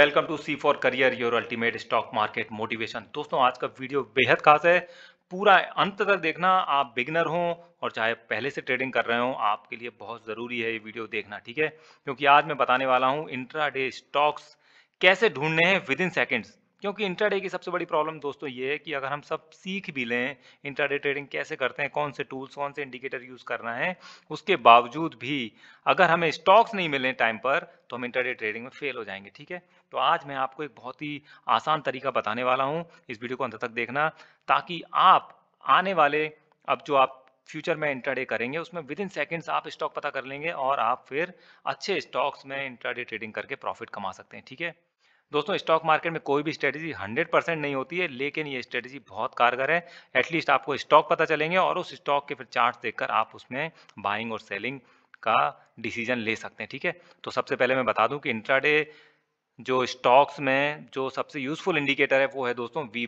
welcome to C for career your ultimate stock market motivation दोस्तों आज का video बेहद खास है पूरा अंत तक देखना आप बिगनर हो और चाहे पहले से ट्रेडिंग कर रहे हो आपके लिए बहुत ज़रूरी है ये वीडियो देखना ठीक है क्योंकि आज मैं बताने वाला हूँ इंट्राडे स्टॉक्स कैसे ढूंढने हैं विद इन सेकेंड्स क्योंकि इंट्राडे की सबसे बड़ी प्रॉब्लम दोस्तों ये है कि अगर हम सब सीख भी लें इंट्राडे ट्रेडिंग कैसे करते हैं कौन से टूल्स कौन से इंडिकेटर यूज़ करना है उसके बावजूद भी अगर हमें स्टॉक्स नहीं मिले टाइम पर तो हम इंटरडे ट्रेडिंग में फेल हो जाएंगे ठीक है तो आज मैं आपको एक बहुत ही आसान तरीका बताने वाला हूँ इस वीडियो को अंत तक देखना ताकि आप आने वाले अब जो आप फ्यूचर में इंट्राडे करेंगे उसमें विद इन सेकेंड्स आप स्टॉक पता कर लेंगे और आप फिर अच्छे स्टॉक्स में इंट्राडे ट्रेडिंग करके प्रॉफिट कमा सकते हैं ठीक है दोस्तों स्टॉक मार्केट में कोई भी स्ट्रेटेजी 100 परसेंट नहीं होती है लेकिन ये स्ट्रेटेजी बहुत कारगर है एटलीस्ट आपको स्टॉक पता चलेंगे और उस स्टॉक के फिर चार्ट देखकर आप उसमें बाइंग और सेलिंग का डिसीजन ले सकते हैं ठीक है तो सबसे पहले मैं बता दूं कि इंट्राडे जो स्टॉक्स में जो सबसे यूजफुल इंडिकेटर है वो है दोस्तों V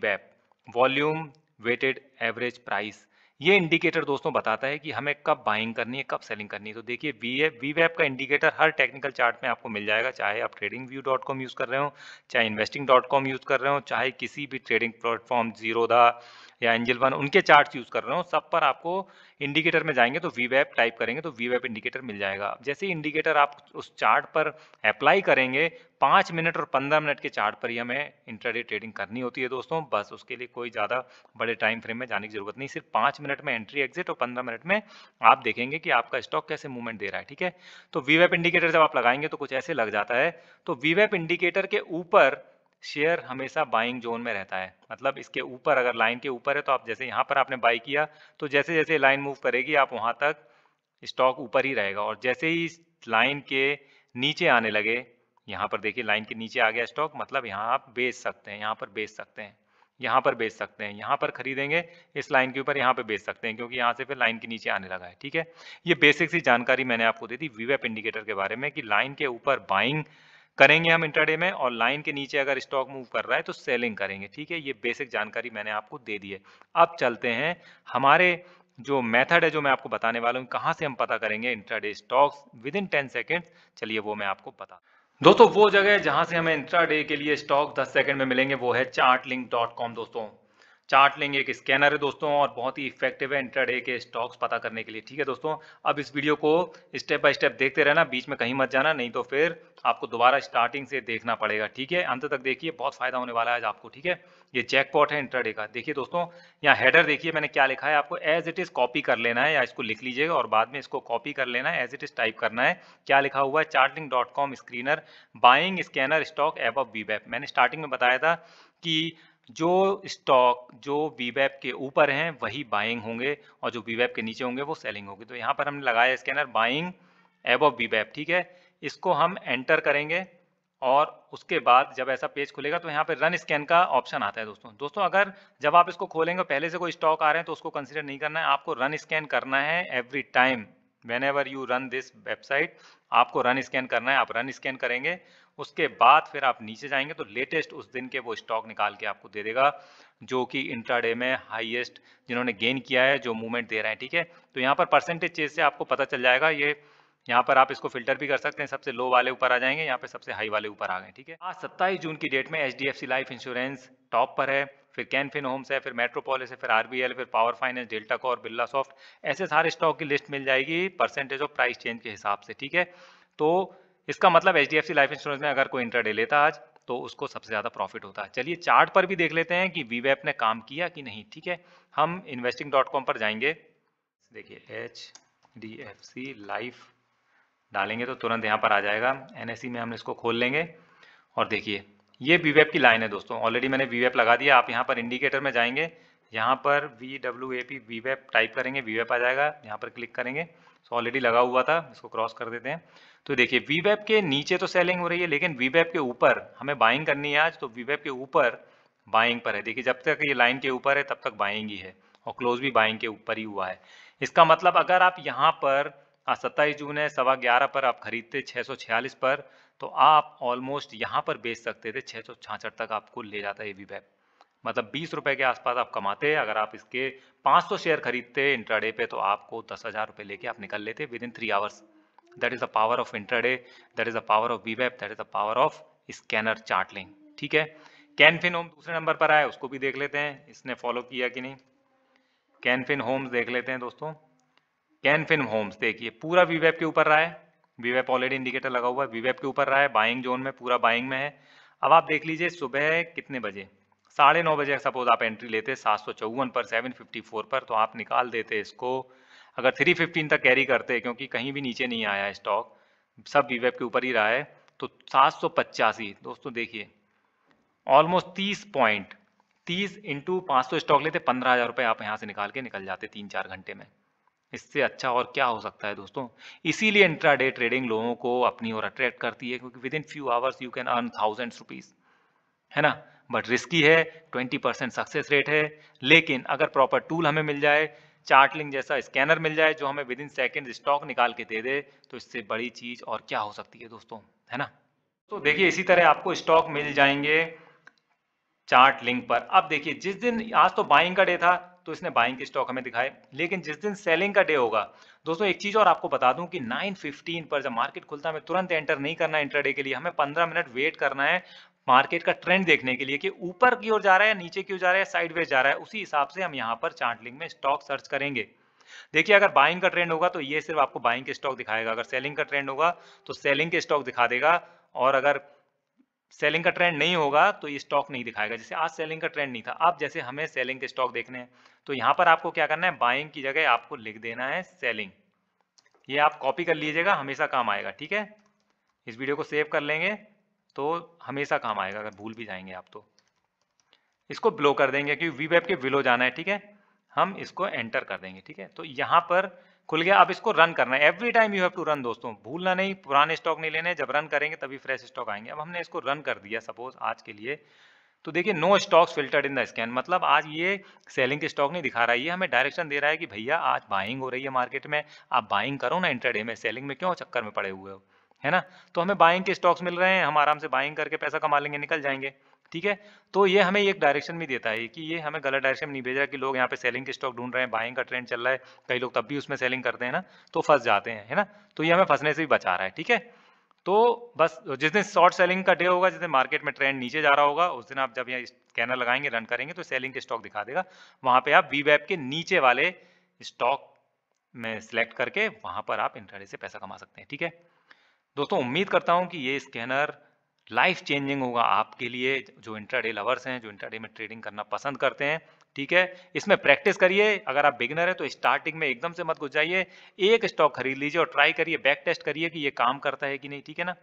volume weighted average price ये इंडिकेटर दोस्तों बताता है कि हमें कब बाइंग करनी है कब सेलिंग करनी है तो देखिए वी एफ वी वैप का इंडिकेटर हर टेक्निकल चार्ट में आपको मिल जाएगा चाहे आप trading view dot com use कर रहे हो चाहे इन्वेस्टिंग डॉट कॉम यूज़ कर रहे हो चाहे किसी भी ट्रेडिंग प्लेटफॉर्म जीरोदा या एंजल वन उनके चार्ट यूज़ कर रहे हो सब पर आपको इंडिकेटर में जाएंगे तो वी वैप टाइप करेंगे तो वी वैप इंडिकेटर मिल जाएगा जैसे इंडिकेटर आप उस चार्ट पर अप्लाई करेंगे पाँच मिनट और पंद्रह मिनट के चार्ट पर ही हमें इंट्राडे ट्रेडिंग करनी होती है दोस्तों बस उसके लिए कोई ज़्यादा बड़े टाइम फ्रेम में जाने की जरूरत नहीं सिर्फ पाँच मिनट में एंट्री एग्जिट और पंद्रह मिनट में आप देखेंगे कि आपका स्टॉक कैसे मूवमेंट दे रहा है ठीक है तो वीवेप इंडिकेटर जब आप लगाएंगे तो कुछ ऐसे लग जाता है तो वीवेप इंडिकेटर के ऊपर शेयर हमेशा बाइंग जोन में रहता है मतलब इसके ऊपर अगर लाइन के ऊपर है तो आप जैसे यहाँ पर आपने बाई किया तो जैसे जैसे लाइन मूव करेगी आप वहाँ तक स्टॉक ऊपर ही रहेगा और जैसे ही लाइन के नीचे आने लगे यहाँ पर देखिए लाइन के नीचे आ गया स्टॉक मतलब यहाँ आप बेच सकते हैं यहाँ पर बेच सकते हैं यहाँ पर बेच सकते हैं यहाँ पर खरीदेंगे इस लाइन के ऊपर यहाँ पर बेच सकते हैं क्योंकि यहाँ से फिर लाइन के नीचे आने लगा है ठीक है ये बेसिक सी जानकारी मैंने आपको दे दी वीवेप इंडिकेटर के बारे में कि लाइन के ऊपर बाइंग करेंगे हम इंटरडे में और लाइन के नीचे अगर स्टॉक मूव कर रहा है तो सेलिंग करेंगे ठीक है ये बेसिक जानकारी मैंने आपको दे दी है अब चलते हैं हमारे जो मेथड है जो मैं आपको बताने वाला हूँ कहाँ से हम पता करेंगे intraday stocks within ten seconds चलिए वो मैं आपको बता दोस्तों वो जगह जहां से हमें इंट्राडे के लिए स्टॉक 10 सेकंड में मिलेंगे वो है चार्टलिंक.कॉम दोस्तों चार्ट लेंगे एक स्कैनर है दोस्तों और बहुत ही इफेक्टिव है इंटरडे के स्टॉक्स पता करने के लिए ठीक है दोस्तों अब इस वीडियो को स्टेप बाय स्टेप देखते रहना बीच में कहीं मत जाना नहीं तो फिर आपको दोबारा स्टार्टिंग से देखना पड़ेगा ठीक है अंत तक देखिए बहुत फायदा होने वाला है आज आपको ठीक है ये जैकपॉट है इंटरडे का देखिए दोस्तों यहाँ हेडर देखिए मैंने क्या लिखा है आपको एज इट इज कॉपी कर लेना है या इसको लिख लीजिएगा और बाद में इसको कॉपी कर लेना है एज इट इज टाइप करना है क्या लिखा हुआ है Chartink dot com screener buying scanner stock above B मैंने स्टार्टिंग में बताया था कि जो स्टॉक जो वीवैप के ऊपर हैं वही बाइंग होंगे और जो वीवैप के नीचे होंगे वो सेलिंग होगी तो यहाँ पर हमने लगाया स्कैनर बाइंग एब ऑफ वीवैप ठीक है इसको हम एंटर करेंगे और उसके बाद जब ऐसा पेज खुलेगा तो यहाँ पर रन स्कैन का ऑप्शन आता है दोस्तों दोस्तों अगर जब आप इसको खोलेंगे पहले से कोई स्टॉक आ रहे हैं तो उसको कंसिडर नहीं करना है आपको रन स्कैन करना है every time whenever you run this website आपको रन स्कैन करना है आप रन स्कैन करेंगे उसके बाद फिर आप नीचे जाएंगे तो लेटेस्ट उस दिन के वो स्टॉक निकाल के आपको दे देगा जो कि इंट्राडे में हाईएस्ट जिन्होंने गेन किया है जो मूवमेंट दे रहे हैं ठीक है तो यहाँ पर परसेंटेज चेज से आपको पता चल जाएगा ये यहाँ पर आप इसको फिल्टर भी कर सकते हैं सबसे लो वाले ऊपर आ जाएंगे यहाँ पर सबसे हाई वाले ऊपर आ गए ठीक है आज सत्ताईस जून की डेट में एच लाइफ इंश्योरेंस टॉप पर है फिर कैनफिन होम्स है फिर मेट्रोपोलिस है फिर आरबीएल फिर power finance delta corp Birlasoft ऐसे सारे स्टॉक की लिस्ट मिल जाएगी परसेंटेज ऑफ प्राइस चेंज के हिसाब से ठीक है तो इसका मतलब एच लाइफ इंश्योरेंस में अगर कोई इंटरडे लेता आज तो उसको सबसे ज़्यादा प्रॉफिट होता है चलिए चार्ट पर भी देख लेते हैं कि वी ने काम किया कि नहीं ठीक है हम इन्वेस्टिंग पर जाएंगे देखिए H D F C life डालेंगे तो तुरंत यहाँ पर आ जाएगा एन e में हम इसको खोल लेंगे और देखिए ये वी की लाइन है दोस्तों ऑलरेडी मैंने वी लगा दिया आप यहाँ पर इंडिकेटर में जाएंगे यहाँ पर वी डब्ल्यू ए पी वी वेप टाइप करेंगे वी वेप आ जाएगा यहाँ पर क्लिक करेंगे सो ऑलरेडी लगा हुआ था इसको क्रॉस कर देते हैं तो देखिए वी वेप के नीचे तो सेलिंग हो रही है लेकिन वी वेप के ऊपर हमें बाइंग करनी है आज तो वी वेप के ऊपर बाइंग पर है देखिए जब तक ये लाइन के ऊपर है तब तक बाइंग ही है और क्लोज भी बाइंग के ऊपर ही हुआ है इसका मतलब अगर आप यहाँ पर सत्ताईस जून है सवा ग्यारह पर आप खरीदते छः पर तो आप ऑलमोस्ट यहाँ पर बेच सकते थे छः तक आपको ले जाता है ये वी वेप मतलब बीस रुपए के आसपास आप कमाते अगर आप इसके 500 शेयर खरीदते हैं इंट्राडे पे तो आपको दस हजार रुपये लेके आप निकल लेते within three hours that is the power of intraday that is the power of वी वेब that is the power of scanner Chartink ठीक है कैनफिन होम दूसरे नंबर पर आया उसको भी देख लेते हैं इसने फॉलो किया कि नहीं कैनफिन होम्स देख लेते हैं दोस्तों कैनफिन होम्स देखिए पूरा वी वेब के ऊपर रहा है वी वेब ऑलरेडी इंडिकेटर लगा हुआ है वी वेब के ऊपर रहा है बाइंग जोन में पूरा बाइंग में है अब आप देख लीजिए सुबह कितने बजे साढ़े नौ बजे सपोज आप एंट्री लेते सात सौ चौवन पर सेवन फिफ्टी फोर पर तो आप निकाल देते इसको अगर थ्री फिफ्टीन तक कैरी करते क्योंकि कहीं भी नीचे नहीं आया स्टॉक सब वी के ऊपर ही रहा है तो सात सौ पचासी दोस्तों देखिए ऑलमोस्ट तीस पॉइंट तीस इंटू पाँच सौ स्टॉक लेते पंद्रह हज़ार रुपये आप यहाँ से निकाल के निकल जाते तीन चार घंटे में इससे अच्छा और क्या हो सकता है दोस्तों इसीलिए इंट्राडे ट्रेडिंग लोगों को अपनी ओर अट्रैक्ट करती है क्योंकि within few hours you can earn thousands rupees है ना बट रिस्की है 20 परसेंट सक्सेस रेट है लेकिन अगर प्रॉपर टूल हमें मिल जाए चार्टलिंग जैसा स्कैनर मिल जाए जो हमें विद इन सेकेंड स्टॉक निकाल के दे दे तो इससे बड़ी चीज़ और क्या हो सकती है दोस्तों है ना तो देखिए इसी तरह आपको स्टॉक मिल जाएंगे चार्ट लिंक पर अब देखिए जिस दिन आज तो बाइंग का डे था तो इसने बाइंग के स्टॉक हमें दिखाए लेकिन जिस दिन सेलिंग का डे होगा दोस्तों एक चीज और आपको बता दूं कि 9:15 पर जब मार्केट खुलता है हमें तुरंत एंटर नहीं करना है इंटरडे के लिए हमें 15 मिनट वेट करना है मार्केट का ट्रेंड देखने के लिए कि ऊपर की ओर जा रहा है या नीचे की ओर जा रहा है साइडवेज जा रहा है उसी हिसाब से हम यहाँ पर चार्टलिंग में स्टॉक सर्च करेंगे देखिए अगर बाइंग का ट्रेंड होगा तो ये सिर्फ आपको बाइंग के स्टॉक दिखाएगा अगर सेलिंग का ट्रेंड होगा तो सेलिंग के स्टॉक दिखा देगा और अगर सेलिंग का ट्रेंड नहीं होगा तो ये स्टॉक नहीं दिखाएगा जैसे आज सेलिंग का ट्रेंड नहीं था अब जैसे हमें सेलिंग के स्टॉक देखने हैं तो यहाँ पर आपको क्या करना है बाइंग की जगह आपको लिख देना है सेलिंग ये आप कॉपी कर लीजिएगा हमेशा काम आएगा ठीक है इस वीडियो को सेव कर लेंगे तो हमेशा काम आएगा अगर भूल भी जाएंगे आप तो इसको ब्लो कर देंगे क्योंकि वी वेब के बिलो जाना है ठीक है हम इसको एंटर कर देंगे ठीक है तो यहाँ पर खुल गया अब इसको रन करना है every time you have to run दोस्तों भूलना नहीं पुराने स्टॉक नहीं लेने जब रन करेंगे तभी फ्रेश स्टॉक आएंगे अब हमने इसको रन कर दिया सपोज आज के लिए तो देखिए no stocks filtered in the scan मतलब आज ये सेलिंग के स्टॉक नहीं दिखा रहा है ये हमें डायरेक्शन दे रहा है कि भैया आज बाइंग हो रही है मार्केट में आप बाइंग करो ना इंटरडे में सेलिंग में क्यों चक्कर में पड़े हुए हो है ना तो हमें बाइंग के स्टॉक्स मिल रहे हैं हम आराम से बाइंग करके पैसा कमा लेंगे निकल जाएंगे ठीक है तो ये हमें एक डायरेक्शन भी देता है कि ये हमें गलत डायरेक्शन नहीं भेज रहा कि लोग यहाँ पे सेलिंग के स्टॉक ढूंढ रहे हैं बाइंग का ट्रेंड चल रहा है कई लोग तब भी उसमें सेलिंग करते हैं ना तो फंस जाते हैं है ना तो ये हमें फंसने से भी बचा रहा है ठीक है तो बस जिस दिन शॉर्ट सेलिंग का डे होगा जिस दिन मार्केट में ट्रेंड नीचे जा रहा होगा उस दिन आप जब यहाँ स्कैनर लगाएंगे रन करेंगे तो सेलिंग के स्टॉक दिखा देगा वहाँ पे आप वी के नीचे वाले स्टॉक में सिलेक्ट करके वहाँ पर आप इंटरनेट से पैसा कमा सकते हैं ठीक है दोस्तों उम्मीद करता हूं कि ये स्कैनर लाइफ चेंजिंग होगा आपके लिए जो इंटरडे लवर्स हैं जो इंटरडे में ट्रेडिंग करना पसंद करते हैं ठीक है इसमें प्रैक्टिस करिए अगर आप बिगनर हैं तो स्टार्टिंग में एकदम से मत घुस जाइए एक स्टॉक खरीद लीजिए और ट्राई करिए बैक टेस्ट करिए कि ये काम करता है कि नहीं ठीक है ना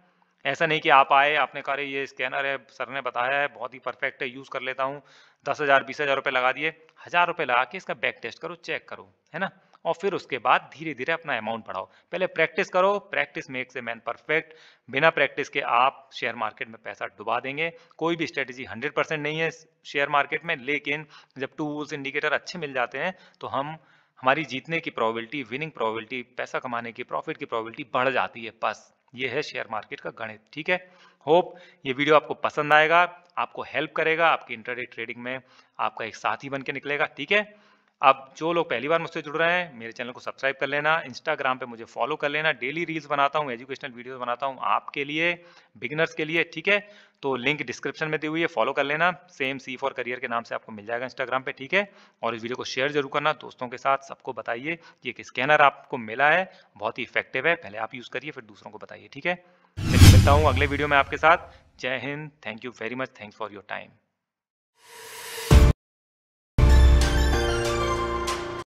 ऐसा नहीं कि आप आए आपने कहा ये स्कैनर है सर ने बताया है बहुत ही परफेक्ट है यूज़ कर लेता हूँ दस हज़ार बीस हज़ार रुपये लगा दिए हज़ार रुपये लगा के इसका बैक टेस्ट करो चेक करो है ना और फिर उसके बाद धीरे धीरे अपना अमाउंट बढ़ाओ पहले प्रैक्टिस करो practice makes a man perfect बिना प्रैक्टिस के आप शेयर मार्केट में पैसा डुबा देंगे कोई भी स्ट्रेटेजी 100 परसेंट नहीं है शेयर मार्केट में लेकिन जब टूल्स इंडिकेटर अच्छे मिल जाते हैं तो हम हमारी जीतने की प्रॉबिलिटी विनिंग प्रॉबिलिटी पैसा कमाने की प्रॉफिट की प्रॉबिलिटी बढ़ जाती है बस ये है शेयर मार्केट का गणित ठीक है होप ये वीडियो आपको पसंद आएगा आपको हेल्प करेगा आपकी इंटरनेट ट्रेडिंग में आपका एक साथी बन के निकलेगा ठीक है अब जो लोग पहली बार मुझसे जुड़ रहे हैं मेरे चैनल को सब्सक्राइब कर लेना इंस्टाग्राम पे मुझे फॉलो कर लेना डेली रील्स बनाता हूँ एजुकेशनल वीडियोस बनाता हूँ आपके लिए बिगिनर्स के लिए ठीक है तो लिंक डिस्क्रिप्शन में दी हुई है फॉलो कर लेना सेम सी फॉर करियर के नाम से आपको मिल जाएगा इंस्टाग्राम पे ठीक है और इस वीडियो को शेयर जरूर करना दोस्तों के साथ सबको बताइए कि एक स्कैनर आपको मिला है बहुत ही इफेक्टिव है पहले आप यूज़ करिए फिर दूसरों को बताइए ठीक है मिलता हूँ अगले वीडियो में आपके साथ जय हिंद thank you very much thanks for your time